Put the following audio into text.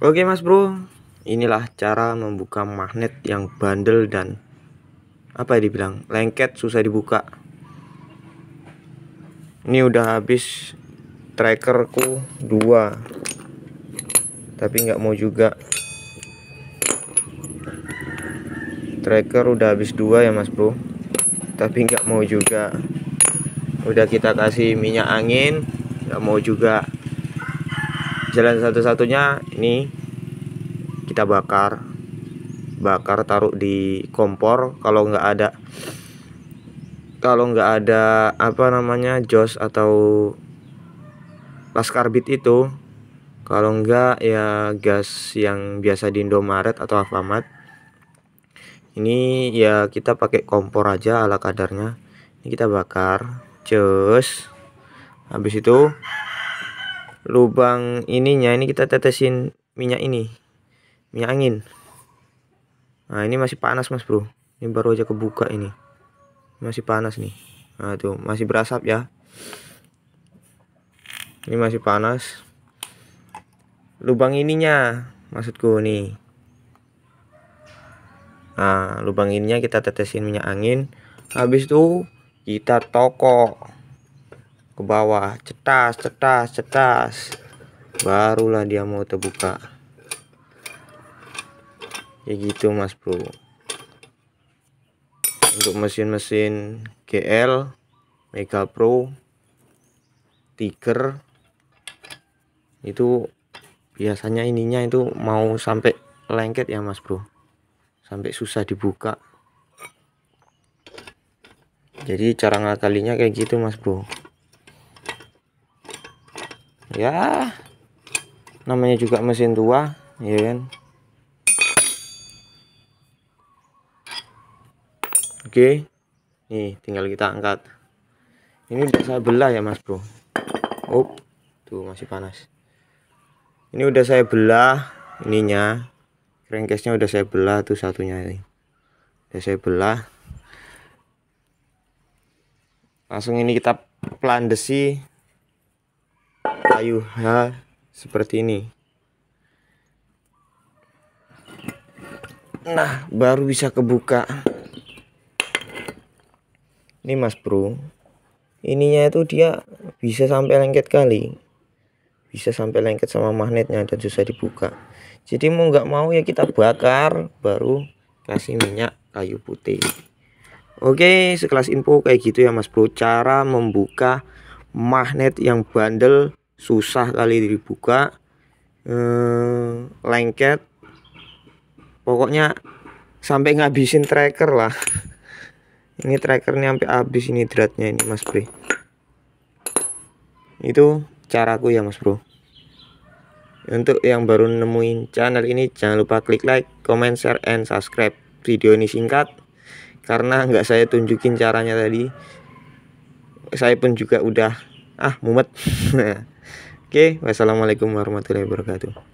Oke mas bro, inilah cara membuka magnet yang bandel dan apa ya dibilang lengket susah dibuka. Ini udah habis trackerku dua, tapi nggak mau juga. Tracker udah habis dua ya mas bro, tapi nggak mau juga. Udah kita kasih minyak angin, nggak mau juga jalan satu-satunya ini kita bakar bakar taruh di kompor kalau nggak ada kalau nggak ada apa namanya jos atau las bit itu kalau nggak ya gas yang biasa di Indomaret atau Alfamart ini ya kita pakai kompor aja ala kadarnya ini kita bakar cus habis itu lubang ininya ini kita tetesin minyak ini minyak angin nah ini masih panas mas bro ini baru aja kebuka ini masih panas nih nah tuh masih berasap ya ini masih panas lubang ininya maksudku nih nah lubang ininya kita tetesin minyak angin habis itu kita tokok ke bawah cetas cetas cetas barulah dia mau terbuka ya gitu mas bro untuk mesin-mesin GL Mega Pro Tiger itu biasanya ininya itu mau sampai lengket ya mas bro sampai susah dibuka jadi cara ngakalinya kayak gitu mas bro ya namanya juga mesin tua ya kan oke nih tinggal kita angkat ini udah saya belah ya mas bro Oh, tuh masih panas ini udah saya belah ininya crankcase-nya udah saya belah tuh satunya ini udah saya belah langsung ini kita pelan desi ya seperti ini nah baru bisa kebuka ini mas bro ininya itu dia bisa sampai lengket kali bisa sampai lengket sama magnetnya dan susah dibuka jadi mau nggak mau ya kita bakar baru kasih minyak kayu putih oke sekelas info kayak gitu ya mas bro cara membuka magnet yang bandel susah kali dibuka eh, lengket pokoknya sampai ngabisin tracker lah ini trackernya sampai habis ini dratnya ini mas bro itu caraku ya mas bro untuk yang baru nemuin channel ini jangan lupa klik like comment share and subscribe video ini singkat karena nggak saya tunjukin caranya tadi saya pun juga udah ah mumet Oke, wassalamualaikum warahmatullahi wabarakatuh.